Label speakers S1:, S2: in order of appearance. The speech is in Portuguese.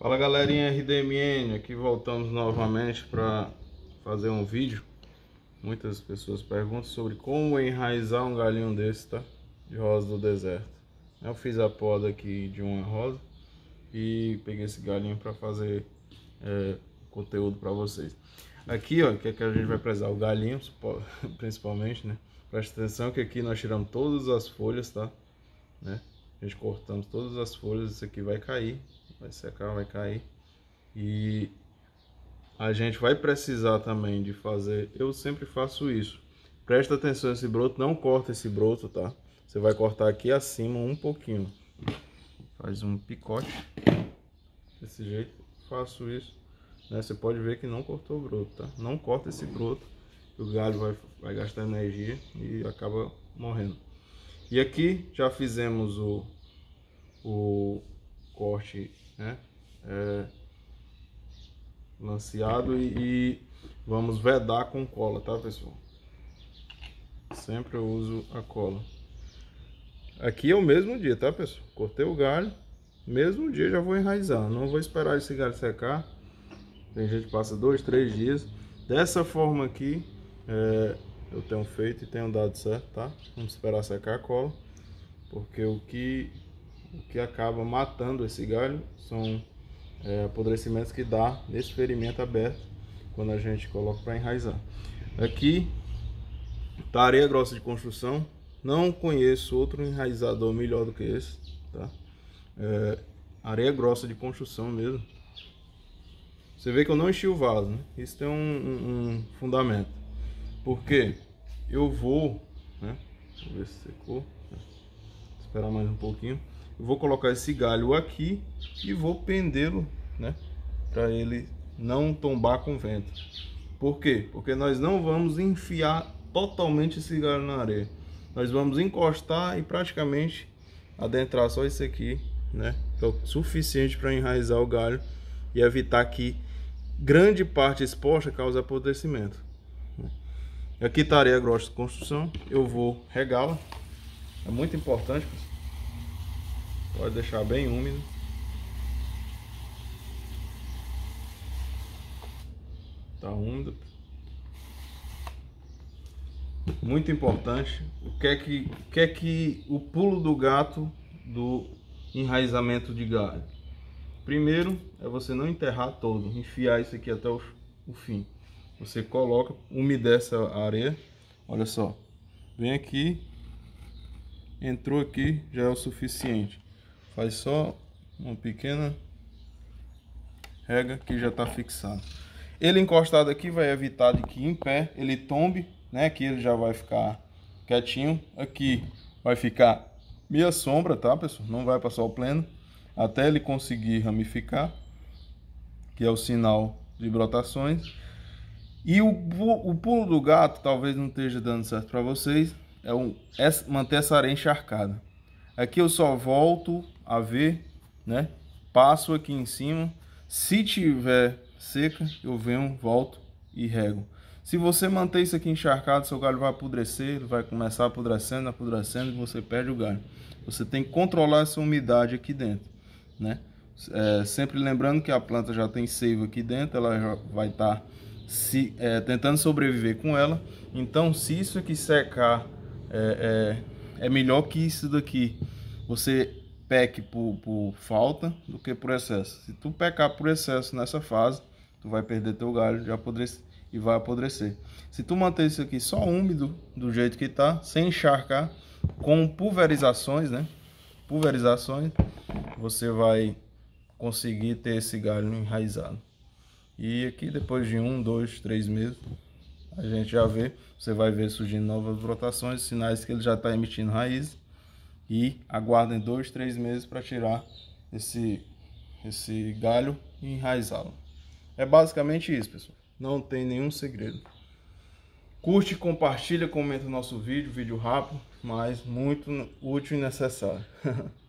S1: Fala galerinha RDMN, aqui voltamos novamente para fazer um vídeo Muitas pessoas perguntam sobre como enraizar um galinho desse, tá? De rosa do deserto Eu fiz a poda aqui de uma rosa e peguei esse galinho para fazer é, conteúdo para vocês Aqui, ó, que é que a gente vai precisar? O galinho, principalmente, né? Presta atenção que aqui nós tiramos todas as folhas, tá? Né? A gente cortamos todas as folhas, isso aqui vai cair vai secar, vai cair. E a gente vai precisar também de fazer, eu sempre faço isso. Presta atenção esse broto, não corta esse broto, tá? Você vai cortar aqui acima um pouquinho. Faz um picote desse jeito, faço isso. Né? Você pode ver que não cortou o broto, tá? Não corta esse broto, o galho vai, vai gastar energia e acaba morrendo. E aqui já fizemos o, o corte né? É, lanceado e, e vamos vedar com cola, tá pessoal? Sempre eu uso a cola. Aqui é o mesmo dia, tá pessoal? Cortei o galho, mesmo dia já vou enraizar, não vou esperar esse galho secar. Tem gente que passa dois, três dias. Dessa forma aqui, é, eu tenho feito e tenho dado certo, tá? Vamos esperar secar a cola, porque o que o que acaba matando esse galho são é, apodrecimentos que dá nesse ferimento aberto quando a gente coloca para enraizar. Aqui tá areia grossa de construção, não conheço outro enraizador melhor do que esse, tá? É, areia grossa de construção mesmo. Você vê que eu não enchi o vaso, né? Isso tem um, um, um fundamento. Porque eu vou, né? Deixa eu ver se secou. esperar mais um pouquinho. Vou colocar esse galho aqui e vou pendê-lo, né? Para ele não tombar com o vento. Por quê? Porque nós não vamos enfiar totalmente esse galho na areia. Nós vamos encostar e praticamente adentrar só esse aqui, né? é o suficiente para enraizar o galho e evitar que grande parte exposta cause apodrecimento. Aqui está a areia grossa de construção, eu vou regá-la. É muito importante, pessoal. Pode deixar bem úmido. Tá úmido. Muito importante. O que é que, o que é que o pulo do gato do enraizamento de galho? Primeiro é você não enterrar todo, enfiar isso aqui até o, o fim. Você coloca, umedece a areia. Olha só. Vem aqui. Entrou aqui, já é o suficiente. Faz só uma pequena rega que já está fixado. Ele encostado aqui vai evitar de que em pé ele tombe, né? Aqui ele já vai ficar quietinho. Aqui vai ficar meia sombra, tá, pessoal? Não vai passar o pleno até ele conseguir ramificar, que é o sinal de brotações. E o, o pulo do gato, talvez não esteja dando certo para vocês, é, um, é manter essa areia encharcada. Aqui eu só volto a ver, né? Passo aqui em cima. Se tiver seca, eu venho, volto e rego. Se você manter isso aqui encharcado, seu galho vai apodrecer, vai começar apodrecendo, apodrecendo e você perde o galho. Você tem que controlar essa umidade aqui dentro, né? É, sempre lembrando que a planta já tem seiva aqui dentro, ela já vai estar tá se, é, tentando sobreviver com ela. Então, se isso aqui secar, é, é, é melhor que isso daqui. Você peque por, por falta do que por excesso. Se tu pecar por excesso nessa fase, tu vai perder teu galho já apodrecer e vai apodrecer. Se tu manter isso aqui só úmido, do jeito que tá, sem encharcar, com pulverizações, né? Pulverizações, você vai conseguir ter esse galho enraizado. E aqui depois de um, dois, três meses, a gente já vê, você vai ver surgindo novas brotações, sinais que ele já está emitindo raiz e aguardem dois, três meses para tirar esse, esse galho e enraizá-lo. É basicamente isso, pessoal. Não tem nenhum segredo. Curte, compartilha, comenta o nosso vídeo, vídeo rápido, mas muito útil e necessário.